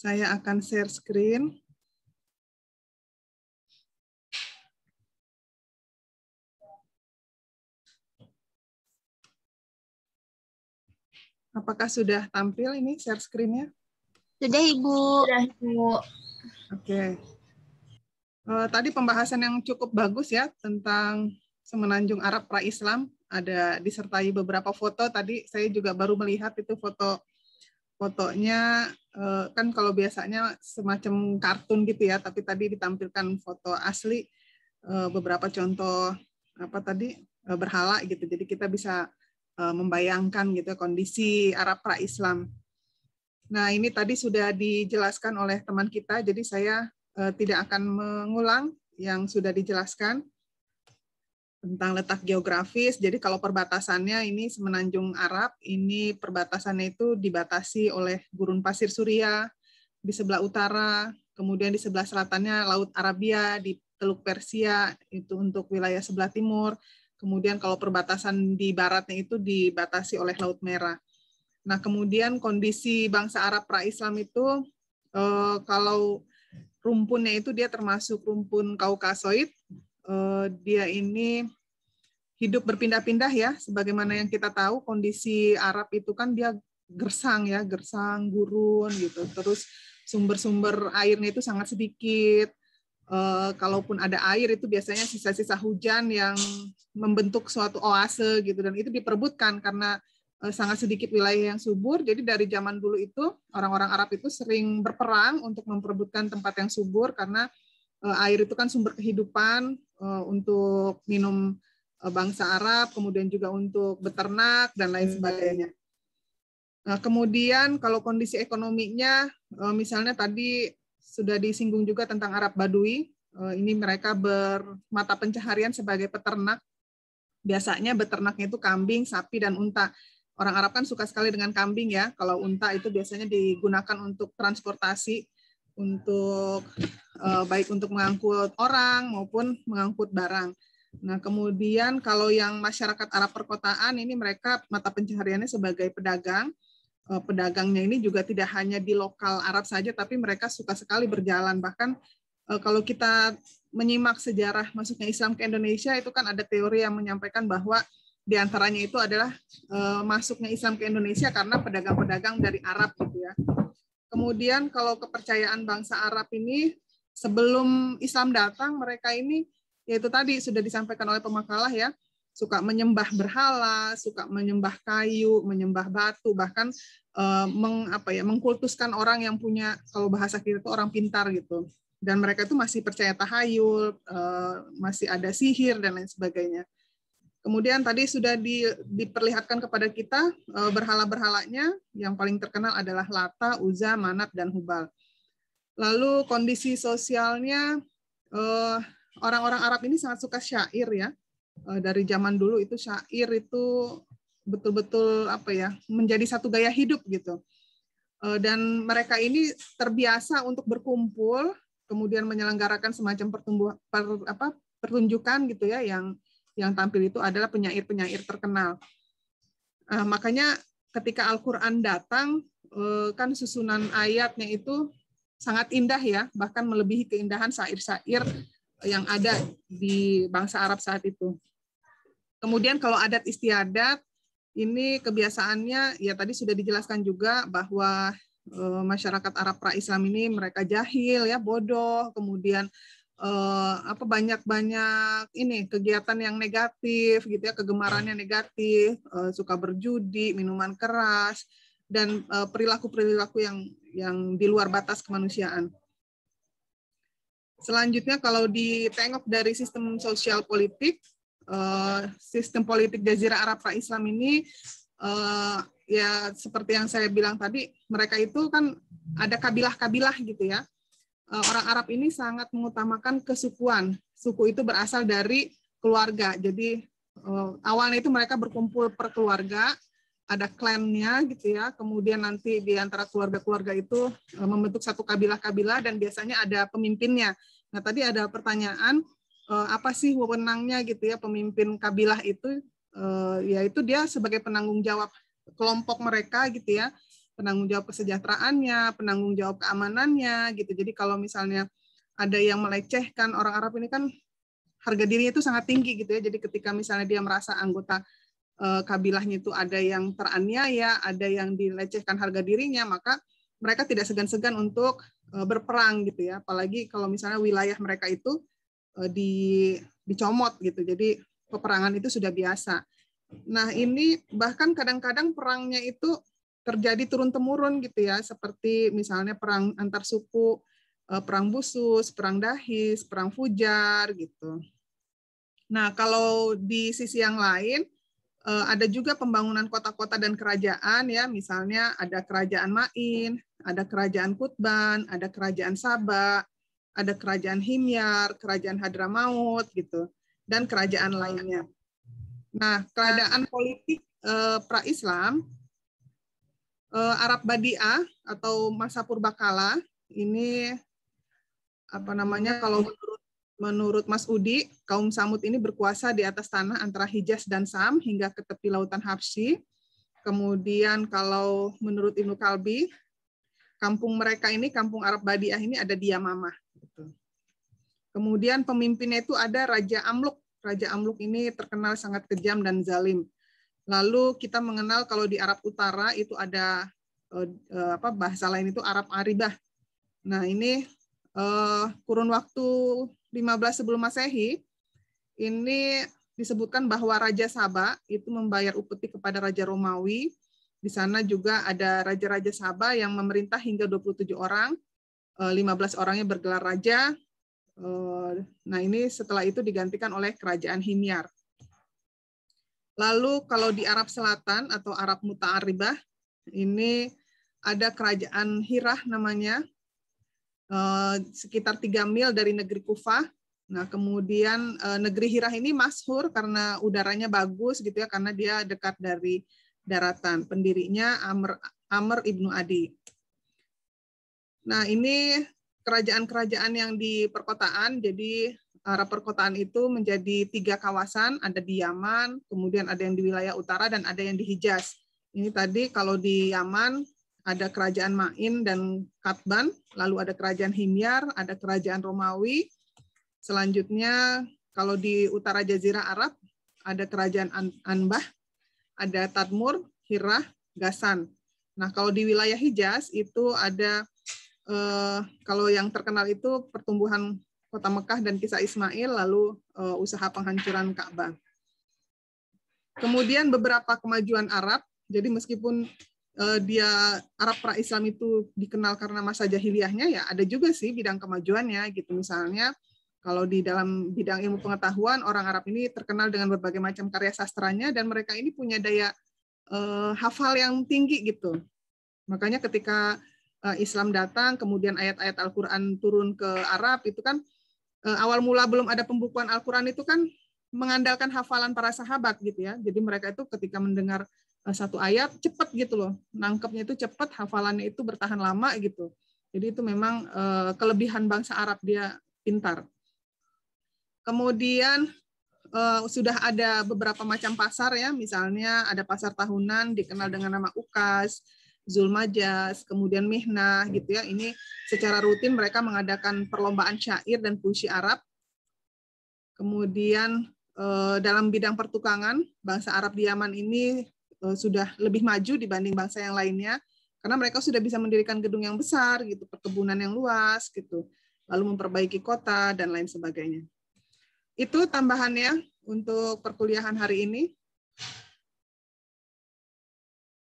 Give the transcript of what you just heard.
Saya akan share screen. Apakah sudah tampil ini share screen-nya? Sudah, Ibu. Sudah, Ibu. Oke. Okay. Eh, tadi pembahasan yang cukup bagus ya tentang Semenanjung Arab Pra-Islam. Ada disertai beberapa foto. Tadi saya juga baru melihat itu foto fotonya Eh, kan kalau biasanya semacam kartun gitu ya, tapi tadi ditampilkan foto asli eh, beberapa contoh apa tadi eh, berhala gitu. Jadi kita bisa membayangkan gitu kondisi Arab pra Islam. Nah ini tadi sudah dijelaskan oleh teman kita, jadi saya tidak akan mengulang yang sudah dijelaskan tentang letak geografis. Jadi kalau perbatasannya ini semenanjung Arab, ini perbatasannya itu dibatasi oleh gurun pasir Suria di sebelah utara, kemudian di sebelah selatannya Laut Arabia, di Teluk Persia itu untuk wilayah sebelah timur. Kemudian kalau perbatasan di baratnya itu dibatasi oleh Laut Merah. Nah, kemudian kondisi bangsa Arab pra-Islam itu eh, kalau rumpunnya itu dia termasuk rumpun Kaukasoid Eh, dia ini hidup berpindah-pindah ya, sebagaimana yang kita tahu kondisi Arab itu kan dia gersang ya, gersang, gurun gitu. Terus sumber-sumber airnya itu sangat sedikit. Uh, kalaupun ada air itu biasanya sisa-sisa hujan yang membentuk suatu oase gitu dan itu diperbutkan karena eh, sangat sedikit wilayah yang subur. Jadi dari zaman dulu itu orang-orang Arab itu sering berperang untuk memperebutkan tempat yang subur karena Eh, air itu kan sumber kehidupan eh, untuk minum eh, bangsa Arab, kemudian juga untuk beternak dan lain hmm. sebagainya. Nah, kemudian kalau kondisi ekonominya, misalnya tadi sudah disinggung juga tentang Arab Badui, ini mereka bermata pencaharian sebagai peternak. Biasanya beternaknya itu kambing, sapi, dan unta. Orang Arab kan suka sekali dengan kambing ya. Kalau unta itu biasanya digunakan untuk transportasi untuk uh, baik untuk mengangkut orang maupun mengangkut barang. Nah, kemudian kalau yang masyarakat Arab perkotaan ini mereka mata pencahariannya sebagai pedagang. Uh, pedagangnya ini juga tidak hanya di lokal Arab saja tapi mereka suka sekali berjalan bahkan uh, kalau kita menyimak sejarah masuknya Islam ke Indonesia itu kan ada teori yang menyampaikan bahwa di antaranya itu adalah uh, masuknya Islam ke Indonesia karena pedagang-pedagang dari Arab gitu ya. Kemudian kalau kepercayaan bangsa Arab ini sebelum Islam datang mereka ini yaitu tadi sudah disampaikan oleh pemakalah ya suka menyembah berhala, suka menyembah kayu, menyembah batu, bahkan eh, meng, apa ya mengkultuskan orang yang punya kalau bahasa kita itu orang pintar gitu. Dan mereka itu masih percaya tahayul, eh, masih ada sihir dan lain sebagainya. Kemudian tadi sudah di, diperlihatkan kepada kita eh, berhala-berhalanya yang paling terkenal adalah Lata, Uza, Manat, dan Hubal. Lalu kondisi sosialnya eh, orang-orang Arab ini sangat suka syair ya. Eh, dari zaman dulu itu syair itu betul-betul apa ya menjadi satu gaya hidup gitu. Dan mereka ini terbiasa untuk berkumpul, kemudian menyelenggarakan semacam pertumbuhan per, apa, pertunjukan gitu ya yang yang tampil itu adalah penyair-penyair terkenal. Uh, makanya ketika Al-Quran datang, eh, kan susunan ayatnya itu sangat indah ya, bahkan melebihi keindahan syair-syair yang ada di bangsa Arab saat itu. Kemudian kalau adat istiadat, ini kebiasaannya ya tadi sudah dijelaskan juga bahwa eh, masyarakat Arab pra-Islam ini mereka jahil ya bodoh kemudian Eh, apa banyak-banyak ini kegiatan yang negatif gitu ya kegemarannya negatif eh, suka berjudi minuman keras dan eh, perilaku-perilaku yang yang di luar batas kemanusiaan. Selanjutnya kalau ditengok dari sistem sosial politik, sistem politik Jazirah Arab Islam ini ya seperti yang saya bilang tadi, mereka itu kan ada kabilah-kabilah gitu ya. E, orang Arab ini sangat mengutamakan kesukuan. Suku itu berasal dari keluarga. Jadi e, awalnya itu mereka berkumpul per keluarga, ada klannya gitu ya. Kemudian nanti di antara keluarga-keluarga itu e, membentuk satu kabilah-kabilah dan biasanya ada pemimpinnya. Nah, tadi ada pertanyaan apa sih wewenangnya gitu ya pemimpin kabilah itu yaitu dia sebagai penanggung jawab kelompok mereka gitu ya penanggung jawab kesejahteraannya, penanggung jawab keamanannya gitu. Jadi kalau misalnya ada yang melecehkan orang Arab ini kan harga dirinya itu sangat tinggi gitu ya. Jadi ketika misalnya dia merasa anggota eh, kabilahnya itu ada yang teraniaya, ada yang dilecehkan harga dirinya, maka mereka tidak segan-segan untuk eh, berperang gitu ya. Apalagi kalau misalnya wilayah mereka itu eh, di dicomot gitu. Jadi peperangan itu sudah biasa. Nah, ini bahkan kadang-kadang perangnya itu terjadi turun temurun gitu ya seperti misalnya perang antar suku eh, perang busus perang dahis perang fujar gitu nah kalau di sisi yang lain eh, ada juga pembangunan kota-kota dan kerajaan ya misalnya ada kerajaan Main ada kerajaan Kutban ada kerajaan Sabah ada kerajaan Himyar kerajaan Hadramaut gitu dan kerajaan lainnya nah keadaan politik eh, pra Islam Eh, Arab Badiah atau masa purbakala ini apa namanya kalau menurut menurut Mas Udi kaum Samud ini berkuasa di atas tanah antara Hijaz dan Sam hingga ke tepi lautan Habsyi. Kemudian kalau menurut Ibnu Kalbi kampung mereka ini kampung Arab Badiah ini ada di Yamamah gitu. Kemudian pemimpinnya itu ada Raja Amluk. Raja Amluk ini terkenal sangat kejam dan zalim. Lalu kita mengenal kalau di Arab Utara itu ada eh, eh, apa bahasa lain itu Arab Aribah. Nah, ini eh, kurun waktu 15 sebelum Masehi ini disebutkan bahwa Raja Saba itu membayar upeti kepada Raja Romawi. Di sana juga ada Raja-Raja Saba yang memerintah hingga 27 orang. 15 orangnya bergelar raja. Nah ini setelah itu digantikan oleh Kerajaan Himyar. Lalu kalau di Arab Selatan atau Arab Muta'aribah, ini ada kerajaan Hirah namanya, eh, sekitar 3 mil dari negeri Kufah. Nah, kemudian eh, negeri Hirah ini masyhur karena udaranya bagus gitu ya, karena dia dekat dari daratan. Pendirinya Amr, Amr ibnu Adi. Nah, ini kerajaan-kerajaan yang di perkotaan, jadi arah eh, perkotaan itu menjadi tiga kawasan, ada di Yaman, kemudian ada yang di wilayah utara, dan ada yang di Hijaz. Ini tadi kalau di Yaman ada kerajaan Ma'in dan Katban, lalu ada kerajaan Himyar, ada kerajaan Romawi. Selanjutnya kalau di utara Jazirah Arab ada kerajaan Anbah, ada Tadmur, Hirah, Gasan. Nah, kalau di wilayah Hijaz itu ada eh, kalau yang terkenal itu pertumbuhan kota Mekah dan kisah Ismail, lalu eh, usaha penghancuran Ka'bah. Kemudian beberapa kemajuan Arab, jadi meskipun eh, dia Arab pra-Islam itu dikenal karena masa jahiliyahnya, ya ada juga sih bidang kemajuannya gitu. Misalnya kalau di dalam bidang ilmu pengetahuan, orang Arab ini terkenal dengan berbagai macam karya sastranya dan mereka ini punya daya eh, hafal yang tinggi gitu. Makanya ketika Islam datang, kemudian ayat-ayat Al-Quran turun ke Arab, itu kan Eh, awal mula belum ada pembukuan Al-Quran itu kan mengandalkan hafalan para sahabat gitu ya. Jadi mereka itu ketika mendengar eh, satu ayat cepat gitu loh, nangkepnya itu cepat, hafalannya itu bertahan lama gitu. Jadi itu memang eh, kelebihan bangsa Arab dia pintar. Kemudian sudah ada beberapa macam pasar ya, misalnya ada pasar tahunan dikenal dengan nama UKAS, Zulmajas, kemudian Mihnah gitu ya. Ini secara rutin mereka mengadakan perlombaan syair dan puisi Arab. Kemudian eh, dalam bidang pertukangan, bangsa Arab di Yaman ini eh, sudah lebih maju dibanding bangsa yang lainnya karena mereka sudah bisa mendirikan gedung yang besar gitu, perkebunan yang luas gitu, lalu memperbaiki kota dan lain sebagainya. Itu tambahannya untuk perkuliahan hari ini.